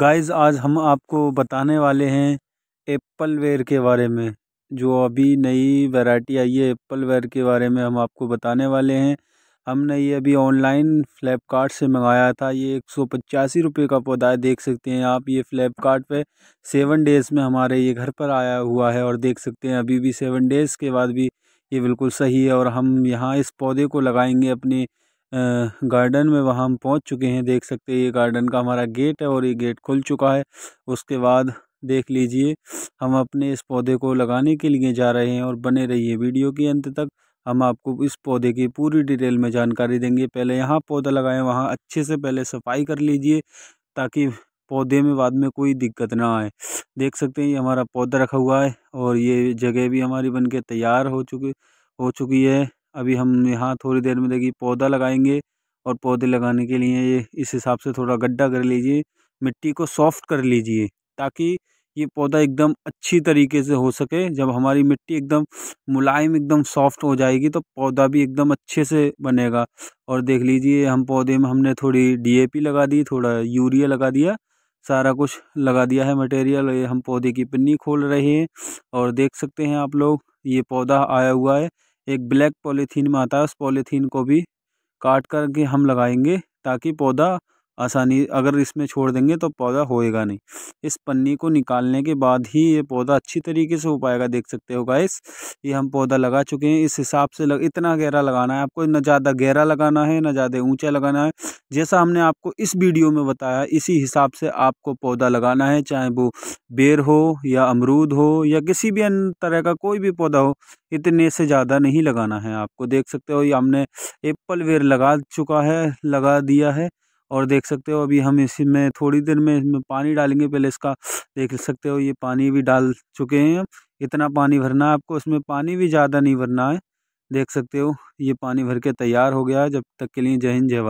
guys आज हम आपको बताने वाले हैं एप्पल वेयर के बारे में जो अभी नई वैरायटी आई है एप्पल वेयर के बारे में हम आपको बताने वाले हैं हमने ये अभी ऑनलाइन फ्लिपकार्ट से मंगाया था ये एक सौ पचासी रुपये का पौधा है देख सकते हैं आप ये फ्लिपकार्ट पे सेवन डेज़ में हमारे ये घर पर आया हुआ है और देख सकते हैं अभी भी सेवन डेज़ के बाद भी ये बिल्कुल सही है और हम यहाँ इस पौधे को लगाएंगे अपने गार्डन में वहाँ हम पहुँच चुके हैं देख सकते हैं ये गार्डन का हमारा गेट है और ये गेट खुल चुका है उसके बाद देख लीजिए हम अपने इस पौधे को लगाने के लिए जा रहे हैं और बने रहिए वीडियो के अंत तक हम आपको इस पौधे की पूरी डिटेल में जानकारी देंगे पहले यहाँ पौधा लगाएं वहाँ अच्छे से पहले सफाई कर लीजिए ताकि पौधे में बाद में कोई दिक्कत ना आए देख सकते हैं ये हमारा पौधा रखा हुआ है और ये जगह भी हमारी बन के तैयार हो चुकी हो चुकी है अभी हम यहाँ थोड़ी देर में देखिए पौधा लगाएंगे और पौधे लगाने के लिए ये इस हिसाब से थोड़ा गड्ढा कर लीजिए मिट्टी को सॉफ्ट कर लीजिए ताकि ये पौधा एकदम अच्छी तरीके से हो सके जब हमारी मिट्टी एकदम मुलायम एकदम सॉफ्ट हो जाएगी तो पौधा भी एकदम अच्छे से बनेगा और देख लीजिए हम पौधे में हमने थोड़ी डीएपी लगा दी थोड़ा यूरिया लगा दिया सारा कुछ लगा दिया है मटेरियल ये हम पौधे की पन्नी खोल रहे हैं और देख सकते हैं आप लोग ये पौधा आया हुआ है एक ब्लैक पॉलीथीन में आता है उस पॉलीथीन को भी काट करके हम लगाएंगे ताकि पौधा आसानी अगर इसमें छोड़ देंगे तो पौधा होएगा नहीं इस पन्नी को निकालने के बाद ही ये पौधा अच्छी तरीके से हो पाएगा देख सकते हो गाइस ये हम पौधा लगा चुके हैं इस हिसाब से लग, इतना गहरा लगाना है आपको ना ज़्यादा गहरा लगाना है ना ज़्यादा ऊँचा लगाना है जैसा हमने आपको इस वीडियो में बताया इसी हिसाब से आपको पौधा लगाना है चाहे वो बेर हो या अमरूद हो या किसी भी अन्य तरह का कोई भी पौधा हो इतने से ज़्यादा नहीं लगाना है आपको देख सकते हो ये हमने एप्पल वेर लगा चुका है लगा दिया है और देख सकते हो अभी हम इसी में थोड़ी देर में इसमें पानी डालेंगे पहले इसका देख सकते हो ये पानी भी डाल चुके हैं इतना पानी भरना है आपको इसमें पानी भी ज़्यादा नहीं भरना है देख सकते हो ये पानी भर के तैयार हो गया है जब तक के लिए जय हिंद जय